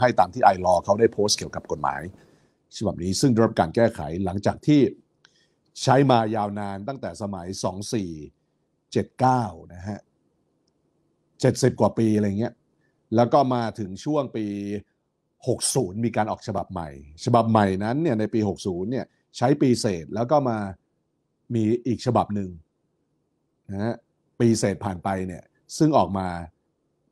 ให้ตามที่ไอรอเขาได้โพสต์เกี่ยวกับกฎหมาย ฉบับนี้ ซึ่งได้รับการแก้ไขหลังจากที่ใช้มายาวนานตั้งแต่สมัย 2479 นะฮะ 70 กว่าปีอะไรเงี้ยแล้วก็มาถึงช่วงปี 60 มีการออกฉบับใหม่ ฉบับใหม่นั้นเนี่ยในปี 60 เนี่ยใช้ปีเศษแล้วก็มามีอีกฉบับหนึ่งนะฮะปีเศษผ่านไปเนี่ยซึ่งออกมา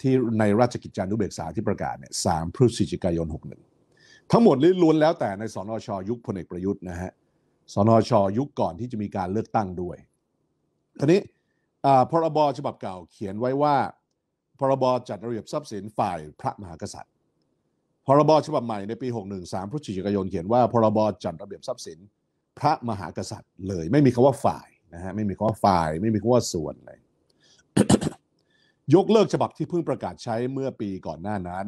ที่ในราชกิจจานุเบกษาที่ประกาศเนี่ยสามพฤศจิกายน 61 ทั้งหมดนี้ล้วนแล้วแต่ในสนชยุคพลเอกประยุทธ์นะฮะ สนชยุคก่อนที่จะมีการเลือกตั้งด้วยทีนี้ พรบฉบับเก่าเขียนไว้ว่า พรบจัดระเบียบทรัพย์สินฝ่ายพระมหากษัตริย์ พรบฉบับใหม่ในปี 61 3 พฤศจิกายนเขียนว่า พรบจัดระเบียบทรัพย์สิน พระมหากษัตริย์เลย ไม่มีคำว่าฝ่ายนะฮะไม่มีคำว่าฝ่ายไม่มีคำว่าส่วนเลยยกเลิกฉบับที่เพิ่งประกาศใช้เมื่อปีก่อนหน้านั้น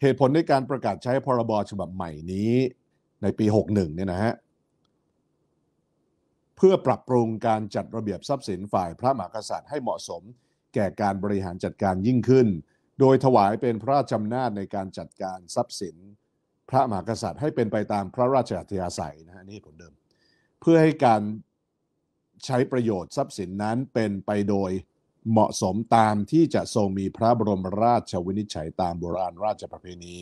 เหตุผลในการประกาศใช้พรบฉบับใหม่นี้ในปี 61 เนี่ยนะฮะ เพื่อปรับปรุงการจัดระเบียบทรัพย์สินฝ่ายพระมหากษัตริย์ให้เหมาะสมแก่การบริหารจัดการยิ่งขึ้น โดยถวายเป็นพระราชอำนาจในการจัดการทรัพย์สิน พระมหากษัตริย์ให้เป็นไปตามพระราชอัธยาศัยนะฮะนี่ผลเดิม เพื่อให้การใช้ประโยชน์ทรัพย์สินนั้นเป็นไปโดยเหมาะสมตามที่จะทรงมีพระบรมราชวินิจฉัยตามโบราณราชประเพณี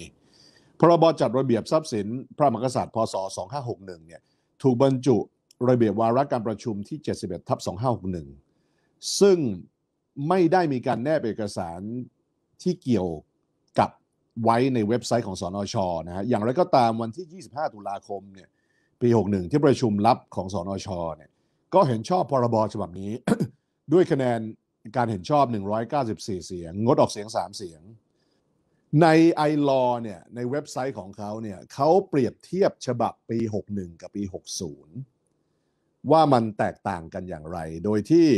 พรบจัดระเบียบทรัพย์สิน พระมหากษัตริย์ พศ 2561 เนี่ย ถูกบรรจุระเบียบวาระการประชุมที่ 71ทับ2561 ซึ่งไม่ได้มีการแนบเอกสารที่เกี่ยวกับไว้ในเว็บไซต์ของสอนอชอนะฮะ อย่างไรก็ตามวันที่ 25 ตุลาคม เนี่ย ปี 61 ที่ประชุมลับของสอนอชอเนี่ย ก็เห็นชอบพรบฉบับนี้ ด้วยคะแนนการเห็นชอบ 194 เสียง งดออกเสียง 3 เสียง ในไอรอเนี่ย ในเว็บไซต์ของเขาเนี่ยเขาเปรียบเทียบฉบับปี 61 กับปี 60 ว่ามันแตกต่างกันอย่างไร โดยที่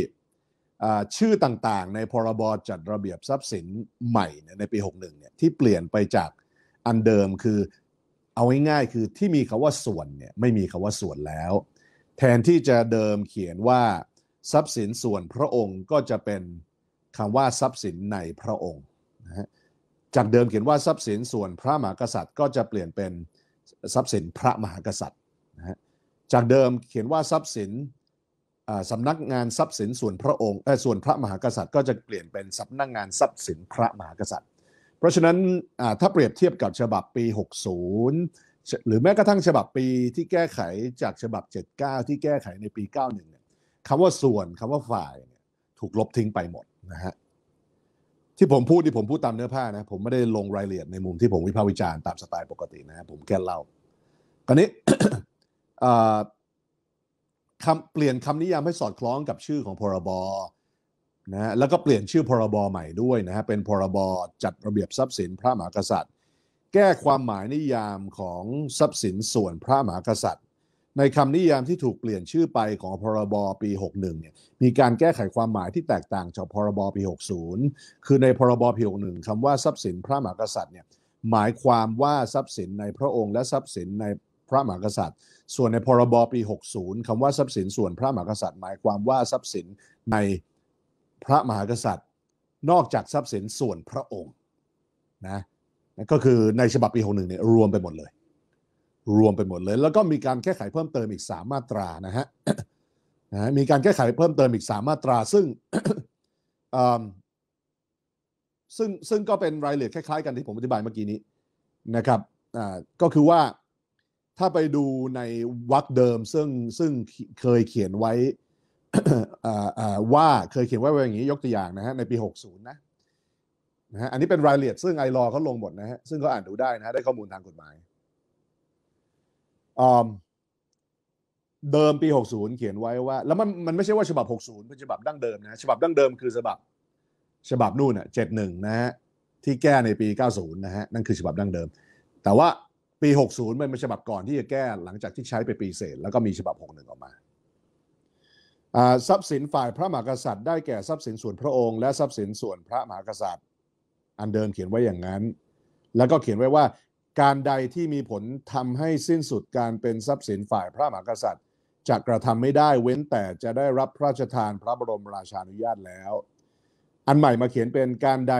ชื่อต่างๆ ในพรบจัดระเบียบทรัพย์สินใหม่ในปี 61 เนี่ย ที่เปลี่ยนไปจากอันเดิมคือ เอาง่ายๆ คือที่มีคาว่าส่วนเนี่ย ไม่มีคาว่าส่วนแล้ว แทนที่จะเดิมเขียนว่าทรัพย์สินส่วนพระองค์ก็จะเป็นคำว่าทรัพย์สินในพระองค์นะฮะจากเดิมเขียนว่าทรัพย์สินส่วนพระมหากษัตริย์ก็จะเปลี่ยนเป็นทรัพย์สินพระมหากษัตริย์นะฮะจากเดิมเขียนว่าทรัพย์สินสำนักงานทรัพย์สินส่วนพระองค์ส่วนพระมหากษัตริย์ก็จะเปลี่ยนเป็นสำนักงานทรัพย์สินพระมหากษัตริย์ เพราะฉะนั้นถ้าเปรียบเทียบกับฉบับปี 60 หรือแม้กระทั่งฉบับปีที่แก้ไขจากฉบับ 79 ที่แก้ไขในปี 91คำว่าส่วน คำว่าฝ่ายถูกลบทิ้งไปหมดนะฮะ ที่ผมพูดที่ผมพูดตามเนื้อผ้า นะผมไม่ได้ลงรายละเอียดในมุมที่ผมวิพากษ์วิจารณ์ตามสไตล์ปกตินะผมแค่เล่าคราวนี้คำเปลี่ยนคำนิยามให้สอดคล้องกับชื่อของพรบนะแล้วก็เปลี่ยนชื่อพรบใหม่ด้วยนะฮะ เป็นพรบจัดระเบียบทรัพย์สินพระมหากษัตริย์ แก้ความหมายนิยามของทรัพย์สินส่วนพระมหากษัตริย์ในคำนิยามที่ถูกเปลี่ยนชื่อไปของพรบปี 61 เนี่ย มีการแก้ไขความหมายที่แตกต่างจากพรบปี 60 คือในพรบปี61คำว่าทรัพย์สินพระมหากษัตริย์เนี่ยหมายความว่าทรัพย์สินในพระองค์และทรัพย์สินในพระมหากษัตริย์ ส่วนในพรบปี 60 คำว่าทรัพย์สินส่วนพระมหากษัตริย์หมายความว่าทรัพย์สินในพระมหากษัตริย์ นอกจากทรัพย์สินส่วนพระองค์นะก็คือในฉบับปี 61 เนี่ยรวมไปหมดเลยรวมไปหมดเลยแล้วก็มีการแก้ไขเพิ่มเติมอีก3มาตรานะฮะนะมีการแก้ไขเพิ่มเติมอีก3มาตราซึ่งซึ่งซึ่งก็เป็นรายละเอียดคล้ายๆกันที่ผมอธิบายเมื่อกี้นี้นะครับก็คือว่าถ้าไปดูในวักเดิมซึ่งซึ่งเคยเขียนไว้ว่าเคยเขียนไว้อย่างนี้ยกตัวอย่างนะฮะในปี 60นะนะฮะอันนี้เป็นรายละเอียดซึ่งไอรอเขาลงหมดนะฮะซึ่งก็อ่านดูได้นะฮะได้ข้อมูลทางกฎหมายเดิมปี 60 เขียนไว้ว่า แล้วมันมันไม่ใช่ว่าฉบับ 60เป็นฉบับดั้งเดิมนะฉบับดั้งเดิมคือฉบับฉบับนู่นอ่ะ71นะฮะที่แก้ในปี 90 นะฮะนั่นคือฉบับดั้งเดิม แต่ว่าปี 60มันเป็นฉบับก่อนที่จะแก้หลังจากที่ใช้ไปปีเศษแล้วก็มีฉบับ 61 ออกมาทรัพย์สินฝ่ายพระมหากษัตริย์ ได้แก่ทรัพย์สินส่วนพระองค์ และทรัพย์สินส่วนพระมหากษัตริย์ อันเดิมเขียนไว้อย่างนั้น แล้วก็เขียนไว้ว่าการใดที่มีผลทำให้สิ้นสุดการเป็นทรัพย์สินฝ่ายพระมหากษัตริย์จะกระทำไม่ได้เว้นแต่จะได้รับพระราชทานพระบรมราชานุญาตแล้ว อันใหม่มาเขียนเป็นการใด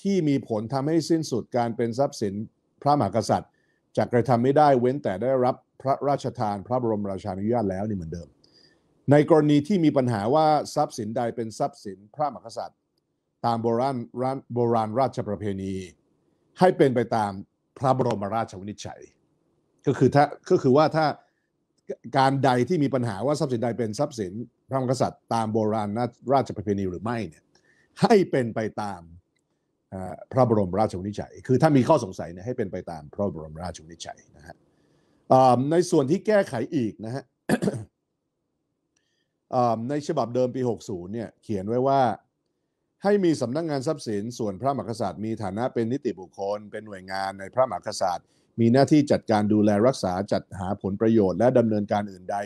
ที่มีผลทำให้สิ้นสุดการเป็นทรัพย์สินพระมหากษัตริย์จะกระทำไม่ได้เว้นแต่ได้รับพระราชทานพระบรมราชานุญาตแล้วนี่เหมือนเดิม ในกรณีที่มีปัญหาว่าทรัพย์สินใดเป็นทรัพย์สินพระมหากษัตริย์ ตามโบราณโบราณราชประเพณีให้เป็นไปตามพระบรมราชวินิจฉัย ก็คือถ้าก็คือว่าถ้าการใดที่มีปัญหาว่าทรัพย์สินใดเป็นทรัพย์สิน พระมหากษัตริย์ตามโบราณราชประเพณีหรือไม่เนี่ย ให้เป็นไปตามพระบรมราชวินิจฉัย คือถ้ามีข้อสงสัยเนี่ยให้เป็นไปตาม พระบรมราชวินิจฉัยนะฮะในส่วนที่แก้ไขอีกนะฮะในฉบับเดิมปี60เนี่ย เขียนไว้ว่าให้มีสำนักงงานทรัพย์สินส่วนพระมหากษัตริย์มีฐานะเป็นนิติบุคคล เป็นหน่วยงานในพระมหากษัตริย์มีหน้าที่จัดการดูแลรักษาจัดหาผลประโยชน์และดำเนินการอื่นใด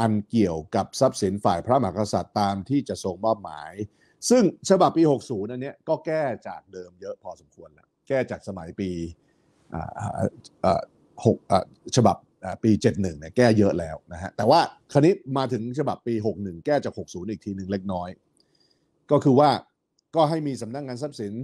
อันเกี่ยวกับทรัพย์สินฝ่ายพระมหากษัตริย์ตามที่จะทรงมอบหมาย ซึ่งฉบับปี60นันนี้ก็แก้จากเดิมเยอะพอสมควรแล้วแก้จากสมัยปีหกฉบับปี 71เนี่ยแก้เยอะแล้วนะฮะแต่ว่าคณิตมาถึงฉบับปี 61 แก้จาก60อีกทีหนึ่งเล็กน้อยก็คือว่าก็ให้มีสำนักงงานทรัพย์สิน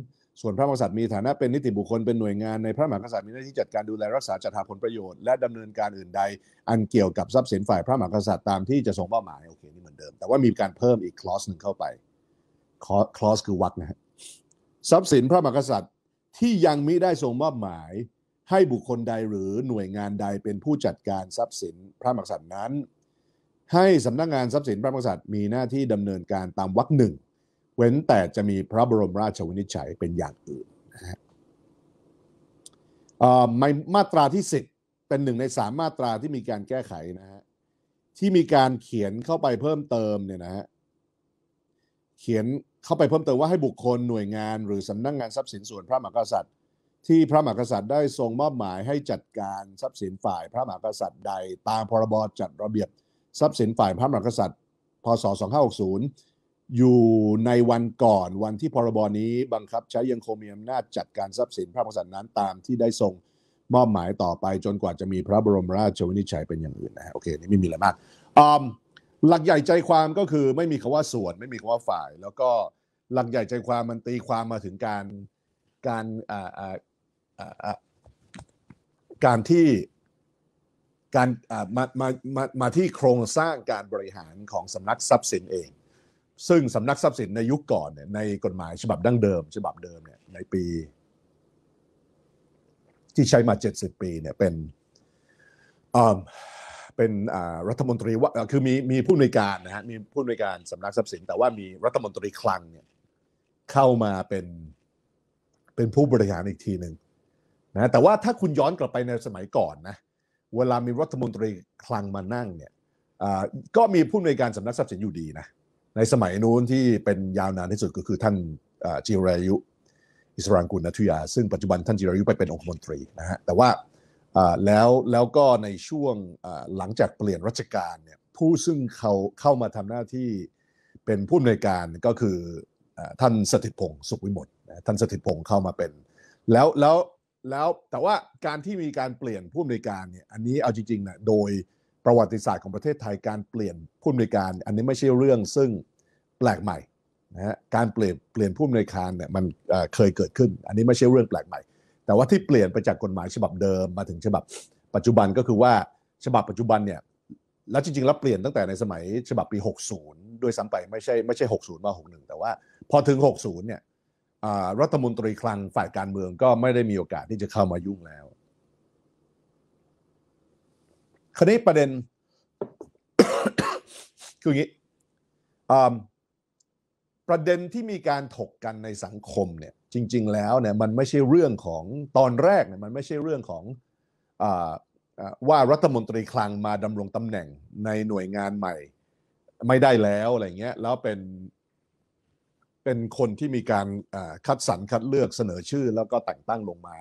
ส่วนพระมหากษัตริย์มีฐานะ เป็นนิติบุคคลเป็นหน่วยงานในพระมหากษัตริย์มีหน้าที่จัดการดูแลรักษาจัดหาผลประโยชน์และดำเนินการอื่น ใด อันเกี่ยวกับทรัพย์สินฝ่ายพระมหากษัตริย์ตามที่จะส่งเป้าหมายโอเคนี่เหมือนเดิมแต่ว่ามีการเพิ่มอีกคลอสหนึ่งเข้าไปคลอสคือวักนะฮะทรัพย์สินพระมหากษัตริย์ที่ยังมิได้ส่งมอบหมาย ให้บุคคลใดหรือหน่วยงานใดเป็นผู้จัดการทรัพย์สินพระมหากษัตริย์นั้น ให้สำนักงานทรัพย์สินพระมหากษัตริย์มีหน้าที่ดาเนินการตามวรรคหนึ่งเว้นแต่จะมีพระบรมราชวินิจฉัยเป็นอย่างอื่นนะฮะมาตราที่สิบเป็นหนึ่งในสามมาตราที่มีการแก้ไขนะฮะ ที่มีการเขียนเข้าไปเพิ่มเติมเนี่ยนะฮะ เขียนเข้าไปเพิ่มเติมว่าให้บุคคลหน่วยงานหรือสำนักงงานทรัพย์สินส่วนพระมหากษัตริย์ ที่พระมหากษัตริย์ได้ทรงมอบหมายให้จัดการทรัพย์สินฝ่ายพระมหากษัตริย์ใด ตามพรบจัดระเบียบทรัพย์สินฝ่ายพระมหากษัตริย์ พศ2560อยู่ในวันก่อนวันที่พรบนี้บังคับใช้ยังคงมีอำนาจจัดการทรัพย์สินพระมหากษัตริย์นั้นตามที่ได้ทรงมอบหมายต่อไปจนกว่าจะมีพระบรมราชวินิจฉัยเป็นอย่างอื่นนะฮะโอเคนี่ไม่มีอะไรมากอหลักใหญ่ใจความก็คือไม่มีคำว่าส่วนไม่มีคำว่าฝ่าย แล้วก็หลักใหญ่ใจความมันตีความมาถึงการการอออ่่่าาาการที่การมามามามาที่โครงสร้างการบริหารของสำนักทรัพย์สินเองซึ่งสำนักทรัพย์สินในยุคก่อนเนี่ยในกฎหมายฉบับดั้งเดิม ฉบับเดิมเนี่ยในปีที่ใช้มา 70 ปีเนี่ยเป็นเป็นรัฐมนตรีว่าคือมีมีผู้ในการนะฮะมีผู้ในการสำนักทรัพย์สิน แต่ว่ามีรัฐมนตรีคลังเนี่ยเข้ามาเป็นเป็นผู้บริหารอีกทีหนึ่งนะแต่ว่าถ้าคุณย้อนกลับไปในสมัยก่อนนะเวลามีรัฐมนตรีคลังมานั่งเนี่ยก็มีผู้ในการสำนักทรัพย์สินอยู่ดีนะในสมัยนู้นที่เป็นยาวนานที่สุดก็คือท่านจิรายุ อิสรางกุลนัทยาซึ่งปัจจุบันท่านจิรายุไปเป็นองคมนตรีนะฮะแต่ว่าแล้วแล้วก็ในช่วงหลังจากเปลี่ยนรัชกาลเนี่ยผู้ซึ่งเขาเข้ามาทำหน้าที่เป็นผู้อำนวยการก็คือท่านสถิตพงศ์สุขวิมลท่านสถิตพงศ์เข้ามาเป็นแล้วแล้วแล้วแต่ว่าการที่มีการเปลี่ยนผู้อำนวยการเนี่ยอันนี้เอาจริงๆนะโดยประวัติศาสตร์ของประเทศไทย การเปลี่ยนผู้มีนวยการ อันนี้ไม่ใช่เรื่องซึ่งแปลกใหม่นะฮะการเปลี่ยนเปลี่ยนผู้มีนวยการเนี่ยมันเคยเกิดขึ้น อันนี้ไม่ใช่เรื่องแปลกใหม่ แต่ว่าที่เปลี่ยนไปจากกฎหมายฉบับเดิมมาถึงฉบับ ปัจจุบันก็คือว่าฉบับปัจจุบันเนี่ยแล้วจริงๆแล้วเปลี่ยนตั้งแต่ในสมัยฉบับปี 60ด้วยซ้ำไปไม่ใช่ไม่ใช่60มา61 แต่ว่าพอถึง 60เนี่ยรัฐมนตรีคลังฝ่ายการเมืองก็ไม่ได้มีโอกาสที่จะเข้ามายุ่งแล้วคราวนี้ประเด็นคืออย่างนี้ประเด็นที่มีการถกกันในสังคมเนี่ยจริงๆแล้วเนี่ยมันไม่ใช่เรื่องของตอนแรกเนี่ยมันไม่ใช่เรื่องของอว่ารัฐมนตรีคลังมาดำรงตำแหน่ง ในหน่วยงานใหม่ไม่ได้แล้วอะไรเงี้ยแล้วเป็นเป็นคนที่มีการคัดสรรคัดเลือกเสนอชื่อแล้วก็แต่งตั้งลงมา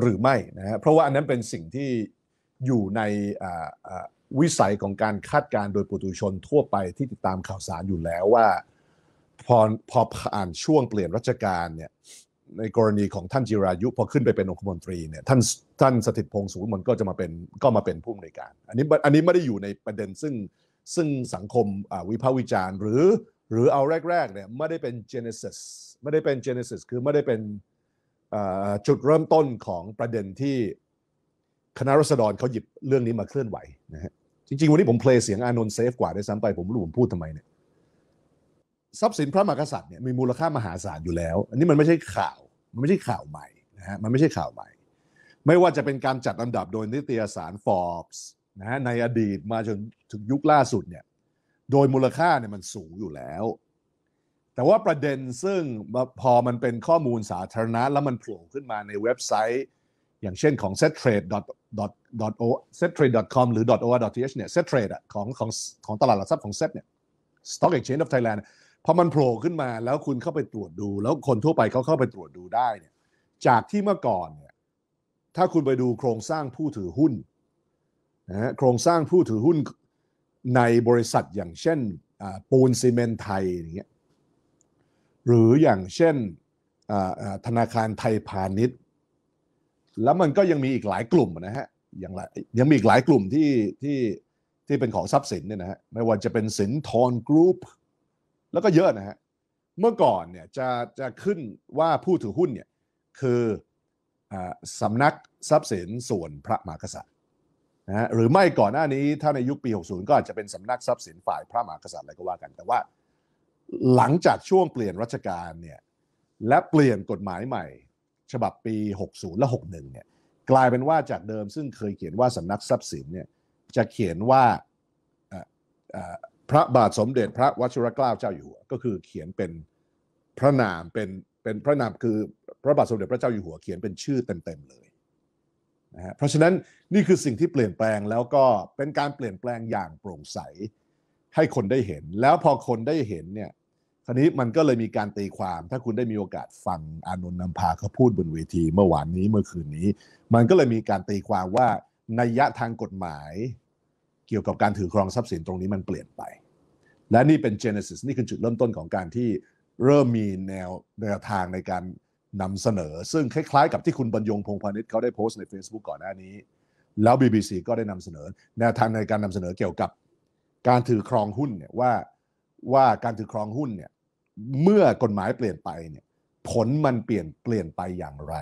หรือไม่นะฮะเพราะว่าอันนั้นเป็นสิ่งที่อยู่ในวิสัยของการคาดการโดยปุถุชนทั่วไปที่ติดตามข่าวสารอยู่แล้วว่าพอพอผ่านช่วงเปลี่ยนรัชกาลเนี่ยในกรณีของท่านจิรายุ พอขึ้นไปเป็นองคมนตรีเนี่ยท่านท่านสถิตพงศ์สูงมันก็จะมาเป็นก็มาเป็นผู้อำนวยการ อันนี้อันนี้ไม่ได้อยู่ในประเด็นซึ่งซึ่งสังคมวิพากษ์วิจารณ์ หรือหรือเอาแรกๆเนี่ยไม่ได้เป็น genesis ไม่ได้เป็น genesis คือไม่ได้เป็นจุดเริ่มต้นของประเด็นที่คณะรัษฎรเขาหยิบเรื่องนี้มาเคลื่อนไหวนะฮะจริงๆ วันนี้ผมเพลงเสียงอานนท์เซฟกว่าได้ซ้ำไปผมรู้ผมพูดทำไมเนี่ยทรัพย์สินพระมหากษัตริย์เนี่ยมีมูลค่ามหาศาลอยู่แล้ว อันนี้มันไม่ใช่ข่าว มันไม่ใช่ข่าวใหม่นะฮะมันไม่ใช่ข่าวใหม่ ไม่ว่าจะเป็นการจัดลาดับโดยนิตยสารอร์บส์นะฮะในอดีตมาจนถึงยุคล่าสุดเนี่ยโดยมูลค่าเนี่ยมันสูงอยู่แล้ว แต่ว่าประเด็นซึ่งพอมันเป็นข้อมูลสาธารณะแล้วมันโผล่ขึ้นมาในเว็บไซต์อย่างเช่นของ settrade o settrade com หรือ or th เนี่ย settrade ของของของตลาดหลักทรัพย์ของ set เนี่ย stock exchange of thailand พอมันโผล่ขึ้นมาแล้วคุณเข้าไปตรวจดู แล้วคนทั่วไปเขาเข้าไปตรวจดูได้เนี่ยจากที่เมื่อก่อนเนี่ยถ้าคุณไปดูโครงสร้างผู้ถือหุ้นนะโครงสร้างผู้ถือหุ้นในบริษัทอย่างเช่นปูนซีเมนไทยอย่างเงี้ยหรืออย่างเช่นธนาคารไทยพาณิชย์แล้วมันก็ยังมีอีกหลายกลุ่มนะฮะยังยังมีอีกหลายกลุ่มที่ที่ที่เป็นของทรัพย์สินเนี่ยนะฮะไม่ว่าจะเป็นสินทรกรุ๊ปแล้วก็เยอะนะฮะเมื่อก่อนเนี่ยจะจะขึ้นว่าผู้ถือหุ้นเนี่ยคืออสำนักทรัพย์สินส่วนพระมหากษัตริย์นะฮะหรือไม่ก่อนหน้านี้ถ้าในยุคปี60ก็อาจจะเป็นสำนักทรัพย์สินฝ่ายพระมหากษัตริย์อะไรก็ว่ากัน แต่ว่า หลังจากช่วงเปลี่ยนรัชกาลเนี่ยและเปลี่ยนกฎหมายใหม่ฉบับปี 60 และ 61เนี่ยกลายเป็นว่าจากเดิมซึ่งเคยเขียนว่าสำนักทรัพย์สินเนี่ยจะเขียนว่าพระบาทสมเด็จพระวชิรเกล้าเจ้าอยู่หัวก็คือเขียนเป็นพระนามเป็นเป็นพระนามคือพระบาทสมเด็จพระเจ้าอยู่หัวเขียนเป็นชื่อเต็มๆเลยนะฮะเพราะฉะนั้นนี่คือสิ่งที่เปลี่ยนแปลงแล้วก็เป็นการเปลี่ยนแปลงอย่างโปร่งใสให้คนได้เห็น แล้วพอคนได้เห็นเนี่ยคราวนี้มันก็เลยมีการตีความถ้าคุณได้มีโอกาสฟัง อานนท์นำพาเขาพูดบนเวทีเมื่อวานนี้เมื่อคืนนี้ มันก็เลยมีการตีความว่านัยยะทางกฎหมายเกี่ยวกับการถือครองทรัพย์สินตรงนี้มันเปลี่ยนไป และนี่เป็น genesis นี่คือจุดเริ่มต้นของการที่เริ่มมีแนวแนวทางในการนำเสนอ ซึ่งคล้ายๆ กับที่คุณบรรยงพงพาณิชย์เขาได้โพสต์ใน Facebook ก่อนหน้านี้ แล้ว BBC ก็ได้นำเสนอแนวทางในการนำเสนอเกี่ยวกับการถือครองหุ้นเนี่ยว่าว่าการถือครองหุ้นเนี่ยเมื่อกฎหมายเปลี่ยนไปเนี่ยผลมันเปลี่ยนเปลี่ยนไปอย่างไร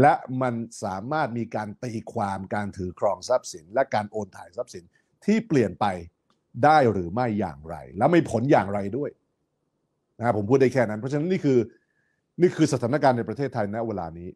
และมันสามารถมีการตีความการถือครองทรัพย์สิน และการโอนถ่ายทรัพย์สินที่เปลี่ยนไปได้หรือไม่อย่างไร และไม่ผลอย่างไรด้วยนะผมพูดได้แค่นั้น เพราะฉะนั้นนี่คือนี่คือสถานการณ์ในประเทศไทยณเวลานี้